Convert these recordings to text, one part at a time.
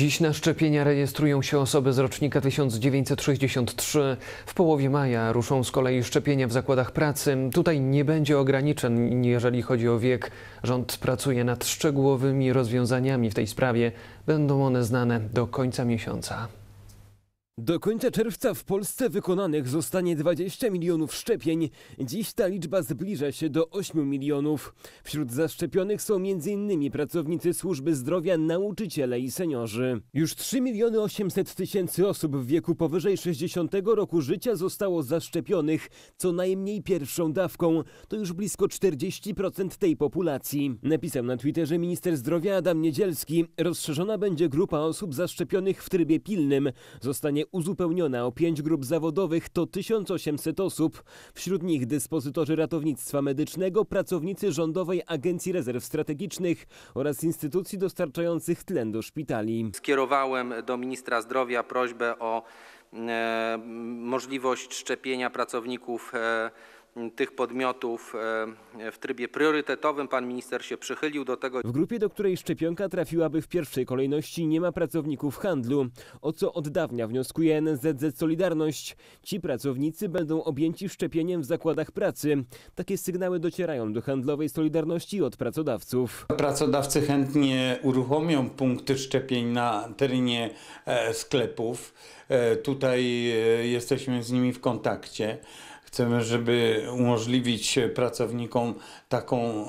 Dziś na szczepienia rejestrują się osoby z rocznika 1963. W połowie maja ruszą z kolei szczepienia w zakładach pracy. Tutaj nie będzie ograniczeń, jeżeli chodzi o wiek. Rząd pracuje nad szczegółowymi rozwiązaniami w tej sprawie. Będą one znane do końca miesiąca. Do końca czerwca w Polsce wykonanych zostanie 20 milionów szczepień. Dziś ta liczba zbliża się do 8 milionów. Wśród zaszczepionych są m.in. pracownicy służby zdrowia, nauczyciele i seniorzy. Już 3 miliony 800 tysięcy osób w wieku powyżej 60 roku życia zostało zaszczepionych co najmniej pierwszą dawką. To już blisko 40% tej populacji. Napisał na Twitterze minister zdrowia Adam Niedzielski. Rozszerzona będzie grupa osób zaszczepionych w trybie pilnym. Zostanie uzupełniona o pięć grup zawodowych to 1800 osób. Wśród nich dyspozytorzy ratownictwa medycznego, pracownicy Rządowej Agencji Rezerw Strategicznych oraz instytucji dostarczających tlen do szpitali. Skierowałem do ministra zdrowia prośbę o e, możliwość szczepienia pracowników e, tych podmiotów e, w trybie priorytetowym. Pan minister się przychylił do tego. W grupie, do której szczepionka trafiłaby w pierwszej kolejności, nie ma pracowników handlu, o co od dawna wnioskuje NZZ Solidarność. Ci pracownicy będą objęci szczepieniem w zakładach pracy. Takie sygnały docierają do handlowej Solidarności od pracodawców. Pracodawcy chętnie uruchomią punkty szczepień na terenie e, sklepów. E, tutaj e, jesteśmy z nimi w kontakcie. Chcemy, żeby umożliwić pracownikom taką,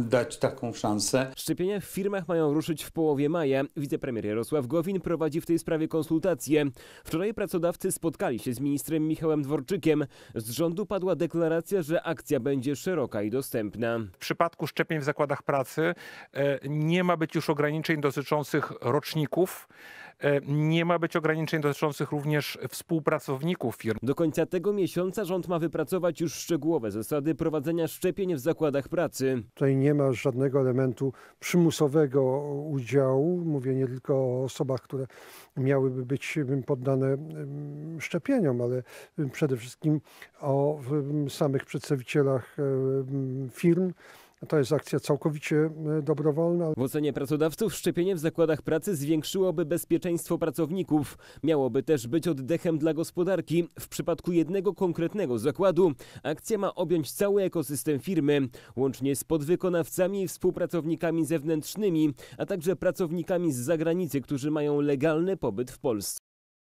dać taką szansę. Szczepienia w firmach mają ruszyć w połowie maja. Wicepremier Jarosław Gowin prowadzi w tej sprawie konsultacje. Wczoraj pracodawcy spotkali się z ministrem Michałem Dworczykiem. Z rządu padła deklaracja, że akcja będzie szeroka i dostępna. W przypadku szczepień w zakładach pracy e, nie ma być już ograniczeń dotyczących roczników. E, nie ma być ograniczeń dotyczących również współpracowników firm. Do końca tego miesiąca rząd ma wypracować już szczegółowe zasady prowadzenia szczepień w zakładach pracy. Tutaj nie ma żadnego elementu przymusowego udziału. Mówię nie tylko o osobach, które miałyby być poddane szczepieniom, ale przede wszystkim o samych przedstawicielach firm. To jest akcja całkowicie e, dobrowolna. W ocenie pracodawców szczepienie w zakładach pracy zwiększyłoby bezpieczeństwo pracowników. Miałoby też być oddechem dla gospodarki. W przypadku jednego konkretnego zakładu akcja ma objąć cały ekosystem firmy, łącznie z podwykonawcami i współpracownikami zewnętrznymi, a także pracownikami z zagranicy, którzy mają legalny pobyt w Polsce.